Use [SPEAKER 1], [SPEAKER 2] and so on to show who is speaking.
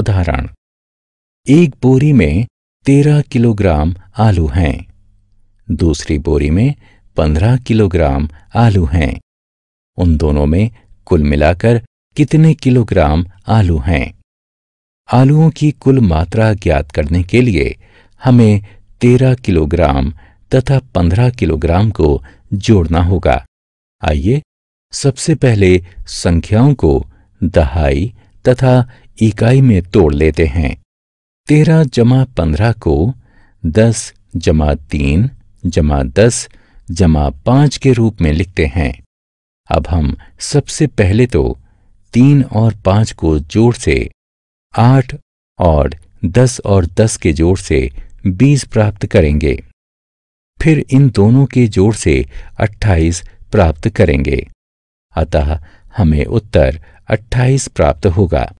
[SPEAKER 1] उदाहरण एक बोरी में तेरह किलोग्राम आलू हैं दूसरी बोरी में पंद्रह किलोग्राम आलू हैं उन दोनों में कुल मिलाकर कितने किलोग्राम आलू हैं आलुओं की कुल मात्रा ज्ञात करने के लिए हमें तेरह किलोग्राम तथा पंद्रह किलोग्राम को जोड़ना होगा आइए सबसे पहले संख्याओं को दहाई तथा इकाई में तोड़ लेते हैं तेरह जमा पंद्रह को दस जमा तीन जमा दस जमा पाँच के रूप में लिखते हैं अब हम सबसे पहले तो तीन और पांच को जोड़ से आठ और दस और दस के जोड़ से बीस प्राप्त करेंगे फिर इन दोनों के जोड़ से अट्ठाईस प्राप्त करेंगे अतः हमें उत्तर अट्ठाईस प्राप्त होगा